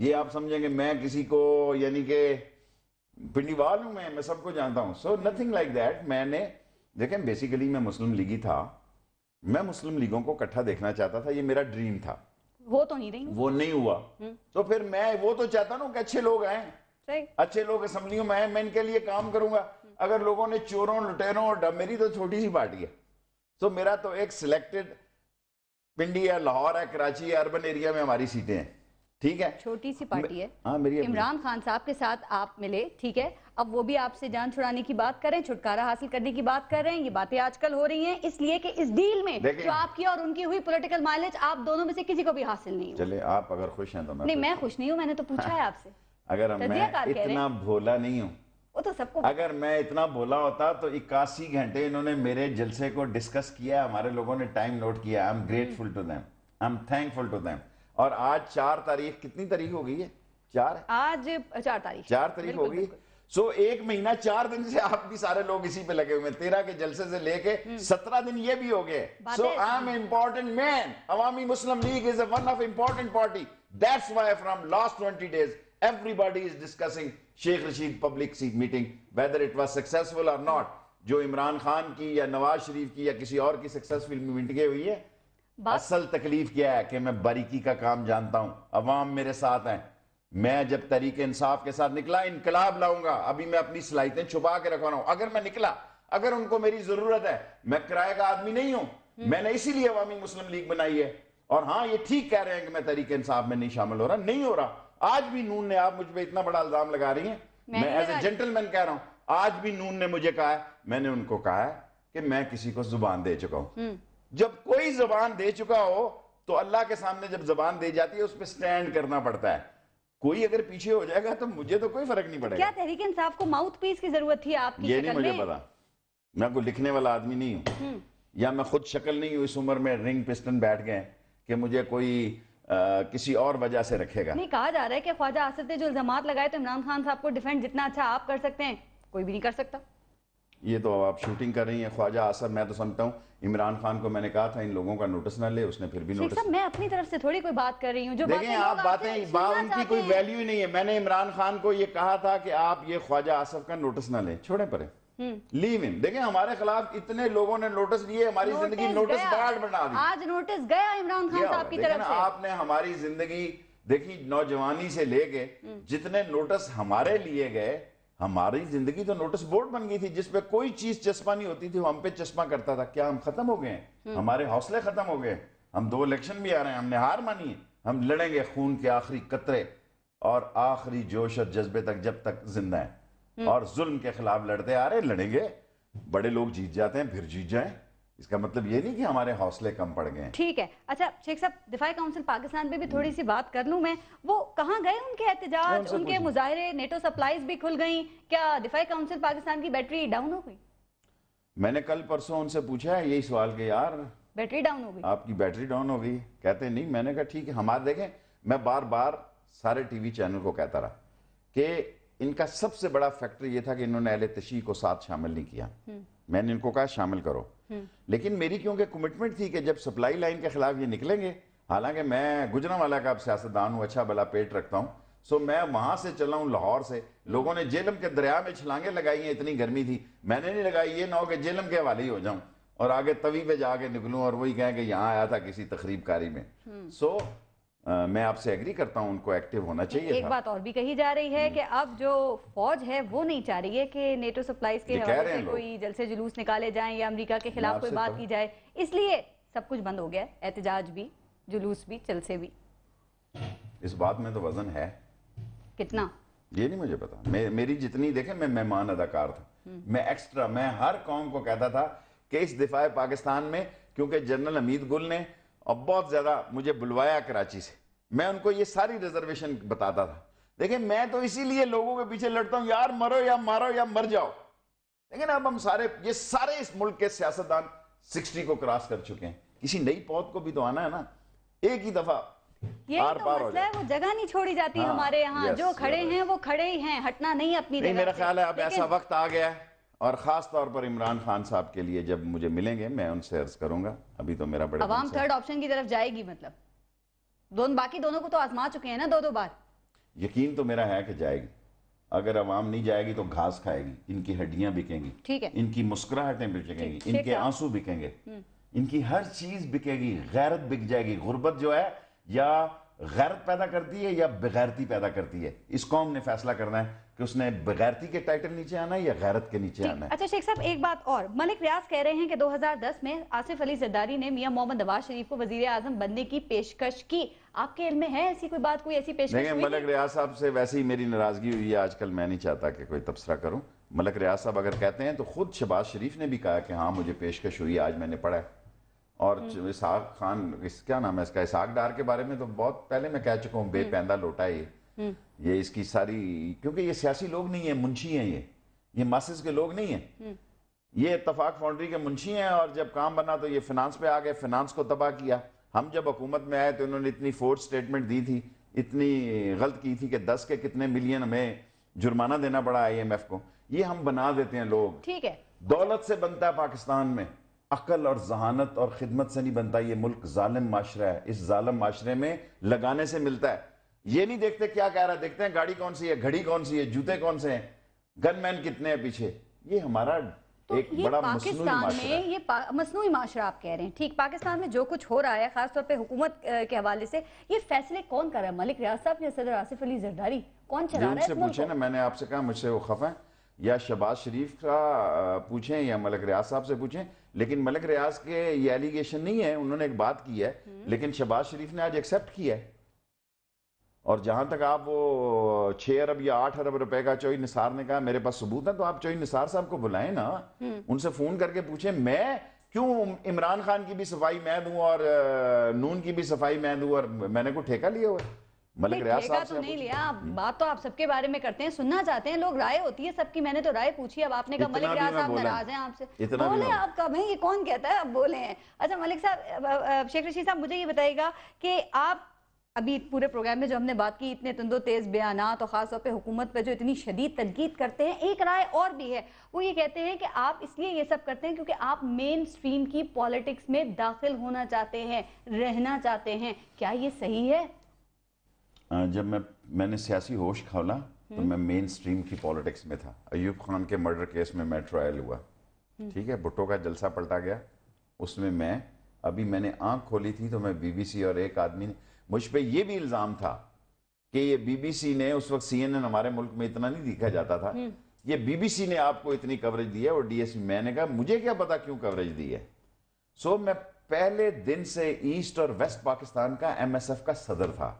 ये आप समझेंगे मैं किसी को यानी के पिंडीवाल हूं मैं मैं सबको जानता हूं सो नथिंग लाइक दैट मैंने देखें बेसिकली मैं मुस्लिम लीग ही था मैं मुस्लिम लीगों को इकट्ठा देखना चाहता था ये मेरा ड्रीम था वो तो नहीं रही वो नहीं हुआ हम्म। तो फिर मैं वो तो चाहता ना कि अच्छे लोग आए अच्छे लोग असम्बलियों में आए मैं इनके लिए काम करूंगा अगर लोगों ने चोरों लुटेरों और मेरी तो छोटी सी पार्टी है तो मेरा तो एक सिलेक्टेड पिंडी है लाहौर है कराची है अर्बन एरिया में हमारी सीटें हैं ठीक है छोटी सी पार्टी है हाँ मेरी इमरान खान साहब के साथ आप मिले ठीक है अब वो भी आपसे जान छुड़ाने की बात करें छुटकारा हासिल करने की बात कर रहे हैं ये बातें आजकल हो रही हैं इसलिए कि इस डील में जो आपकी और उनकी हुई पॉलिटिकल माइलेज आप दोनों में से किसी को भी हासिल नहीं चले आप अगर खुश हैं तो मैं नहीं मैं खुश नहीं हूँ मैंने तो पूछा है आपसे अगर तो मैं इतना भोला नहीं हूँ वो तो सबको अगर मैं इतना भोला होता तो इक्यासी घंटे इन्होंने मेरे जलसे को डिस्कस किया हमारे लोगों ने टाइम नोट किया I am grateful to them I am thankful to them और आज चार तारीख कितनी तारीख हो गई है चार आज चार तारीख चार तारीख हो गई सो एक महीना चार दिन से आप भी सारे लोग इसी पे लगे हुए हैं तेरह के जलसे से लेके हम्म। सत्रह दिन ये भी हो गए so I am important man Awami Muslim League is one of important party that's why from last twenty days is discussing Sheikh Rashid public public meeting whether it was successful और नॉट जो इमरान खान की या नवाज शरीफ की या किसी और की सक्सेसफुल मीटिंग हुई है असल तकलीफ क्या है कि मैं बारीकी का काम जानता हूं अवाम मेरे साथ हैं मैं जब तरीके इंसाफ के साथ निकला इनकलाब लाऊंगा अभी मैं अपनी सलाहितें छुपा के रखवा रहा हूं अगर मैं निकला अगर उनको मेरी जरूरत है मैं किराए का आदमी नहीं हूं हम्म। मैंने इसीलिए अवामी मुस्लिम लीग बनाई है और हाँ ये ठीक कह रहे हैं कि मैं तरीके इंसाफ में नहीं शामिल हो रहा नहीं हो रहा आज भी नून ने आप मुझ पर इतना बड़ा इल्जाम लगा रही है मैं एज ए जेंटलमैन कह रहा हूं आज भी नून ने मुझे कहा है मैंने उनको कहा है कि मैं किसी को जुबान दे चुका हूं हम्म। जब कोई जबान दे चुका हो तो अल्लाह के सामने जब जबान दे जाती है उस पर स्टैंड करना पड़ता है कोई अगर पीछे हो जाएगा तो मुझे तो कोई फर्क नहीं पड़ेगा क्या तहरीक इंसाफ को माउथ पीस की जरूरत थी आपकी ये नहीं मुझे पता मैं कोई लिखने वाला आदमी नहीं हूँ हम्म। या मैं खुद शक्ल नहीं हूँ इस उम्र में रिंग पिस्टन बैठ गए कि मुझे कोई आ, किसी और वजह से रखेगा नहीं कहा जा रहा है कि ख्वाजा आसिफ ने जो इल्जाम लगाए तो इमरान खान साहब को डिफेंड जितना अच्छा आप कर सकते हैं कोई भी नहीं कर सकता ये तो अब आप शूटिंग कर रही हैं ख्वाजा आसर मैं तो समझता हूँ इमरान खान को मैंने कहा था इन लोगों का नोटिस ना ले उसने फिर भी नोटिस मैं अपनी तरफ से थोड़ी कोई बात कर रही हूँ देखें आप बातें बात उनकी कोई वैल्यू ही नहीं है मैंने इमरान खान को ये कहा था कि आप ये ख्वाजा आसफ का नोटिस ना लें छोड़े परे लीव हम्म। इन देखें हमारे खिलाफ इतने लोगों ने नोटिस लिए हमारी जिंदगी नोटिस कार्ड बना दी आज नोटिस गया इमरान खान साहब की तरफ आपने हमारी जिंदगी देखी नौजवानी से लेके हम्म। जितने नोटिस हमारे लिए गए हमारी जिंदगी तो नोटिस बोर्ड बन गई थी जिसपे कोई चीज चस्पा नहीं होती थी वो हम पे चश्मा करता था क्या हम खत्म हो गए हम्म। हमारे हौसले खत्म हो गए हम दो इलेक्शन भी आ रहे हैं हमने हार मानी है हम लड़ेंगे खून के आखिरी कतरे और आखिरी जोश और जज्बे तक जब तक जिंदा है हम्म। और जुल्म के खिलाफ लड़ते आ रहे लड़ेंगे बड़े लोग जीत जाते हैं फिर जीत जाए इसका मतलब ये नहीं कि हमारे हौसले कम पड़ गए ठीक है अच्छा शेख साहब दिफाई काउंसिल पाकिस्तान पे भी थोड़ी सी बात कर लूं मैं वो कहाँ गए उनके एहतजाज उनके मुजाहरे नेटो सप्लाईज भी खुल गई क्या दिफाई काउंसिल पाकिस्तान की बैटरी डाउन हो गई मैंने कल परसों उनसे पूछा है यही सवाल के यार बैटरी डाउन हो गई आपकी बैटरी डाउन हो गई कहते नहीं मैंने कहा ठीक है हमारे देखें मैं बार बार सारे टीवी चैनल को कहता रहा कि इनका सबसे बड़ा फैक्टर ये था कि इन्होंने अहले तशी को साथ शामिल नहीं किया हम्म। मैंने इनको कहा शामिल करो हम्म। लेकिन मेरी क्योंकि कमिटमेंट थी कि जब सप्लाई लाइन के खिलाफ ये निकलेंगे हालांकि मैं गुजरा वाला का अब सियासतदान हूँ अच्छा भला पेट रखता हूँ सो मैं वहां से चला हूँ लाहौर से लोगों ने जेलम के दरिया में छलांगे लगाई हैं इतनी गर्मी थी मैंने नहीं लगाई ये ना हो कि जेलम के हवाले ही हो जाऊँ और आगे तवी पे जाके निकलूँ और वही कहें कि यहाँ आया था किसी तकरीबकारी में सो हम्म। so, आ, मैं आपसे एग्री करता हूं उनको एक्टिव होना चाहिए एक था। बात और भी कही जा रही है हम्म। कि अब जो फौज है वो नहीं चाह रही है कि नेटो सप्लाईज के हवाले से कोई जलसे जुलूस निकाले जाएं या अमेरिका के खिलाफ कोई बात की जाए इसलिए सब कुछ बंद हो गया है एहतजाज भी जुलूस भी जलसे भी इस बात में तो वजन है कितना ये नहीं मुझे पता मे, मेरी जितनी देखे मैं मेहमान अदाकार था हम्म। मैं एक्स्ट्रा मैं हर कौम को कहता था कि इस दिफाए पाकिस्तान में क्योंकि जनरल हमीद गुल ने और बहुत ज़्यादा मुझे बुलवाया कराची से मैं उनको ये सारी रिजर्वेशन बताता था देखिए मैं तो इसीलिए लोगों के पीछे लड़ता हूँ यार मरो या मारो या मर जाओ लेकिन अब हम सारे ये सारे इस मुल्क के सियासतदान सिक्सटी को क्रॉस कर चुके हैं किसी नई पौध को भी तो आना है ना एक ही दफ़ा ये तो मसला है वो जगह नहीं छोड़ी जाती हाँ, हमारे यहाँ जो खड़े तो हैं वो खड़े ही हैं हटना नहीं अपनी मेरा ख्याल है अब ऐसा वक्त आ गया है और ख़ास तौर पर इमरान खान साहब के लिए जब मुझे मिलेंगे मैं उनसे अर्ज करूंगा अभी तो मेरा बड़ा आवाम थर्ड ऑप्शन की तरफ जाएगी मतलब दोनों बाकी दोनों को तो आजमा चुके हैं ना दो दो बार यकीन तो मेरा है कि जाएगी अगर आवाम नहीं जाएगी तो घास खाएगी इनकी हड्डियां बिकेंगी ठीक है इनकी मुस्कुराहटें बिकेंगी इनके आंसू बिकेंगे हम्म। इनकी हर चीज बिकेगी गैरत बिक जाएगी गुर्बत जो है या गैरत पैदा करती है या बेगैरती पैदा करती है इस कौम ने फैसला करना है कि उसने बगैरती के टाइटल नीचे आना है या गैरत के नीचे आना है अच्छा शेख साहब एक बात और मलिक रियाज कह रहे हैं कि 2010 में आसिफ अली जद्दारी ने मियां मोहम्मद नवाज शरीफ को वजीर आजम बनने की पेशकश की आपके इल में है ऐसी कोई बात कोई ऐसी पेशकश नहीं मलिक रियाज साहब से वैसे ही मेरी नाराजगी हुई है आजकल मैं नहीं चाहता कि कोई तबसरा करूँ मलिक रियाज साहब अगर कहते हैं तो खुद शहबाज शरीफ ने भी कहा कि हाँ मुझे पेशकश हुई आज मैंने पढ़ा है और हम्म। इसहाक खान इस क्या नाम है इसका इसहाक डार के बारे में तो बहुत पहले मैं कह चुका हूँ बेपैंदा लोटा ये हम्म। ये इसकी सारी क्योंकि ये सियासी लोग नहीं है मुंशी हैं ये ये मासिस के लोग नहीं है हम्म। ये इतफाक फाउंड्री के मुंशी हैं और जब काम बना तो ये फिनांस पे आ गए फिनांस को तबाह किया हम जब हुकूमत में आए तो इन्होंने इतनी फोर्स स्टेटमेंट दी थी इतनी गलत की थी कि दस के कितने मिलियन हमें जुर्माना देना पड़ा आई एम एफ को ये हम बना देते हैं लोग ठीक है दौलत से बनता है पाकिस्तान में अकल और जहानत और खिदमत से नहीं बनता ये मुल्क जालिम माशरा है इस जालिम माशरे में लगाने से मिलता है ये नहीं देखते क्या कह रहा है देखते हैं गाड़ी कौन सी है घड़ी कौन सी है जूते कौन से हैं गनमैन कितने हैं पीछे ये हमारा तो एक ये बड़ा पाकिस्तान में ये पा, मसनू माशरा आप कह रहे हैं ठीक पाकिस्तान में जो कुछ हो रहा है खासतौर पर हुकूमत के हवाले से ये फैसले कौन कर रहा है मलिक रियाज साहब या सदर आसिफ अली जरदारी कौन चला रहा है पूछे ना मैंने आपसे कहा मुझसे वो खफ है या शहबाज शरीफ का पूछें या मलिक रियाज साहब से पूछें लेकिन मलिक रियाज के ये एलिगेशन नहीं है उन्होंने एक बात की है हम्म। लेकिन शहबाज शरीफ ने आज एक्सेप्ट किया है और जहां तक आप वो छः अरब या आठ अरब रुपए का चोई निसार ने कहा मेरे पास सबूत है तो आप चोई निसार साहब को बुलाएं ना हम्म। उनसे फोन करके पूछे मैं क्यों इमरान खान की भी सफाई मैं दूं और नून की भी सफाई मैं दूं और मैंने को ठेका लिया हुआ मलिक रियाज साहब तो नहीं लिया हम्म। बात तो आप सबके बारे में करते हैं सुनना चाहते हैं लोग राय होती है सबकी मैंने तो राय पूछी अब आपने कहा मलिक रियाज साहब नाराज हैं आपसे इतना बोले आप कब हैं ये कौन कहता है आप बोले हैं अच्छा मलिक साहब शेख रशीद साहब मुझे ये बताएगा कि आप अभी पूरे प्रोग्राम में जो हमने बात की इतने तंदो तेज़ बयान और तो खास तौर पर हुकूमत पर जो इतनी शदीद तनकीद करते हैं एक राय और भी है वो ये कहते हैं कि आप इसलिए ये सब करते हैं क्योंकि आप मेन स्ट्रीम की पॉलिटिक्स में दाखिल होना चाहते हैं रहना चाहते हैं क्या ये सही है जब मैं मैंने सियासी होश खोला तो हम्म। मैं मेन स्ट्रीम की पॉलिटिक्स में था अयूब खान के मर्डर केस में मैं ट्रायल हुआ हम्म। ठीक है भुट्टो का जलसा पलटा गया उसमें मैं अभी मैंने आंख खोली थी तो मैं बीबीसी और एक आदमी ने मुझ पर यह भी इल्ज़ाम था कि ये बीबीसी ने उस वक्त सीएनएन हमारे मुल्क में इतना नहीं देखा जाता था हम्म। ये बीबीसी ने आपको इतनी कवरेज दी है और डीएसपी मैंने कहा मुझे क्या पता क्यों कवरेज दी है सो मैं पहले दिन से ईस्ट और वेस्ट पाकिस्तान का एमएसएफ का सदर था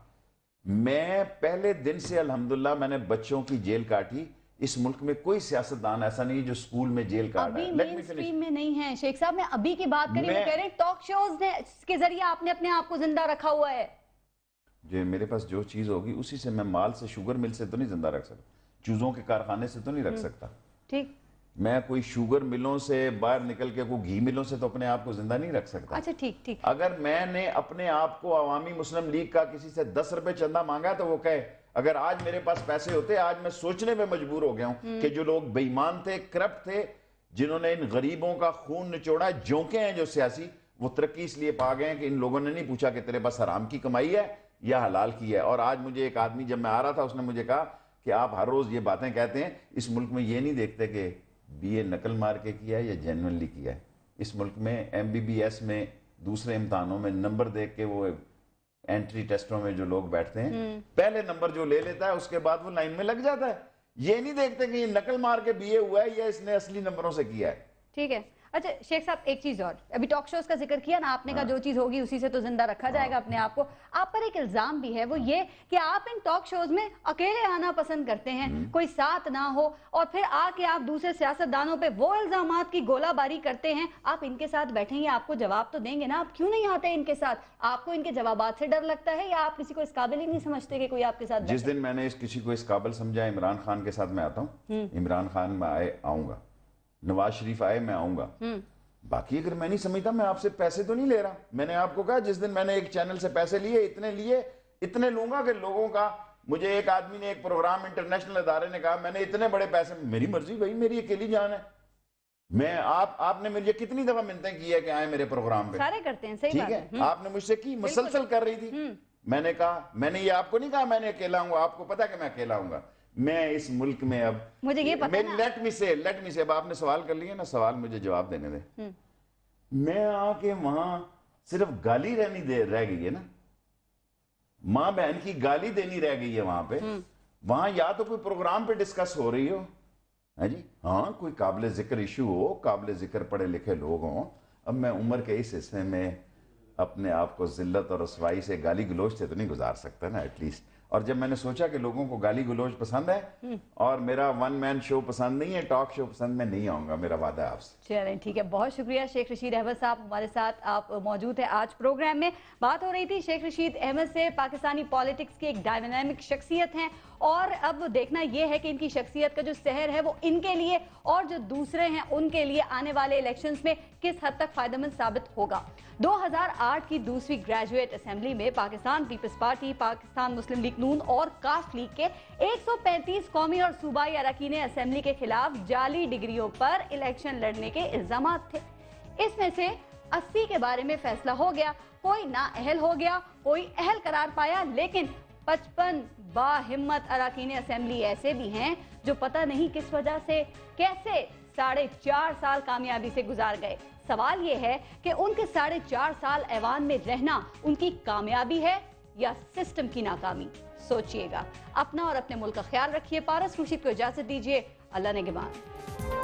मैं पहले दिन से अल्हम्दुलिल्लाह मैंने बच्चों की जेल काटी इस मुल्क में कोई सियासतदान ऐसा नहीं जो स्कूल में जेल कार्ड है लेट मी में नहीं है शेख साहब मैं अभी की बात करी मैं कह रहे टॉक शोज के जरिए आपने अपने आप को जिंदा रखा हुआ है जो मेरे पास जो चीज होगी उसी से मैं माल से शुगर मिल से तो नहीं जिंदा रख सकता चूजों के कारखाने से तो नहीं रख हम्म। सकता ठीक मैं कोई शुगर मिलों से बाहर निकल के कोई घी मिलों से तो अपने आप को जिंदा नहीं रख सकता अच्छा ठीक ठीक अगर मैंने अपने आप को अवामी मुस्लिम लीग का किसी से दस रुपए चंदा मांगा तो वो कहे अगर आज मेरे पास पैसे होते आज मैं सोचने में मजबूर हो गया हूं कि जो लोग बेईमान थे करप्ट थे जिन्होंने इन गरीबों का खून निचोड़ा झोंके हैं जो सियासी वो तरक्की इसलिए पा गए कि इन लोगों ने नहीं पूछा कि तेरे पास हराम की कमाई है या हलाल की है और आज मुझे एक आदमी जब मैं आ रहा था उसने मुझे कहा कि आप हर रोज ये बातें कहते हैं इस मुल्क में ये नहीं देखते कि बी ए नकल मार के किया है या जेनवनली किया है इस मुल्क में एम बी बी एस में दूसरे इम्तहानों में नंबर देख के वो एंट्री टेस्टों में जो लोग बैठते हैं हम्म। पहले नंबर जो ले लेता है उसके बाद वो लाइन में लग जाता है ये नहीं देखते कि ये नकल मार के बीए हुआ है या इसने असली नंबरों से किया है ठीक है अच्छा शेख साहब एक चीज और अभी टॉक शोज का जिक्र किया ना आपने हाँ। कहा जो चीज होगी उसी से तो जिंदा रखा हाँ। जाएगा अपने आप को आप पर एक इल्जाम भी है वो ये कि आप इन टॉक शोज में अकेले आना पसंद करते हैं हम्म। कोई साथ ना हो और फिर आके आप दूसरे सियासतदानों पर वो इल्जाम की गोलाबारी करते हैं आप इनके साथ बैठेंगे आपको जवाब तो देंगे ना आप क्यों नहीं आते इनके साथ आपको इनके जवाब से डर लगता है या आप किसी को इस काबिल ही नहीं समझते कि कोई आपके साथ जिस दिन मैंने इस किसी को इस काबिल समझा इमरान खान के साथ मैं आता हूँ हम्म। इमरान खान मैं आए आऊंगा नवाज शरीफ आए मैं आऊंगा हम्म। बाकी अगर मैं नहीं समझता मैं आपसे पैसे तो नहीं ले रहा मैंने आपको कहा जिस दिन मैंने एक चैनल से पैसे लिए इतने लिए इतने लूंगा कि लोगों का मुझे एक आदमी ने एक प्रोग्राम इंटरनेशनल अदारे ने कहा मैंने इतने बड़े पैसे मेरी मर्जी भाई मेरी अकेली जान है मैं आप आपने मुझे कितनी दफा मिलते की है कि आए मेरे प्रोग्राम पे सारे करते हैं सही ठीक है हम्म। आपने मुझसे की मुसलसल कर रही थी हम्म। मैंने कहा मैंने ये आपको नहीं कहा मैंने अकेला हूँ आपको पता कि मैं अकेला हूँ मैं इस मुल्क में अब मुझे ये पता लेट मी से लेट मी से अब आपने सवाल कर लिया ना सवाल मुझे जवाब देने दे हम्म। मैं आके वहां सिर्फ गाली रहनी दे रह गई है ना माँ बहन की गाली देनी रह गई है वहां पे हम्म। वहां या तो कोई प्रोग्राम पे डिस्कस हो रही हो है हाँ जी हाँ कोई काबिल जिक्र इशू हो काबिल जिक्र पढ़े लिखे लोग हों अब मैं उम्र के इस हिस्से में अपने आप को जिल्लत और रसवाई से गाली गलोच से तो नहीं गुजार सकता ना एटलीस्ट और जब मैंने सोचा कि लोगों को गाली गलोज पसंद है हम्म। और मेरा वन मैन शो पसंद नहीं है टॉक शो पसंद मैं नहीं आऊंगा मेरा वादा आपसे चलें ठीक है बहुत शुक्रिया शेख रशीद अहमद साहब हमारे साथ आप मौजूद हैं आज प्रोग्राम में बात हो रही थी शेख रशीद अहमद से पाकिस्तानी पॉलिटिक्स की एक डायनामिक शख्सियत हैं और अब देखना यह है कि इनकी शख्सियत का जो शहर है वो इनके लिए और जो दूसरे हैं उनके लिए आने वाले इलेक्शन में किस हद तक फायदेमंद साबित होगा 2008 की दूसरी ग्रेजुएट असेंबली में पाकिस्तान पीपल्स पार्टी पाकिस्तान मुस्लिम लीग नून और काफ लीग के 135 कौमी और सूबाई अरकान असेंबली के खिलाफ जाली डिग्रियों पर इलेक्शन लड़ने के इल्जाम थे इसमें से 80 के बारे में फैसला हो गया कोई ना अहल हो गया कोई अहल करार पाया लेकिन पचपन बा हिम्मत अरकान असेंबली ऐसे भी हैं जो पता नहीं किस वजह से कैसे साढ़े चार साल कामयाबी से गुजार गए सवाल ये है कि उनके साढ़े चार साल ऐवान में रहना उनकी कामयाबी है या सिस्टम की नाकामी सोचिएगा अपना और अपने मुल्क का ख्याल रखिए पारस मुशीद को इजाजत दीजिए अल्लाह ने गिमान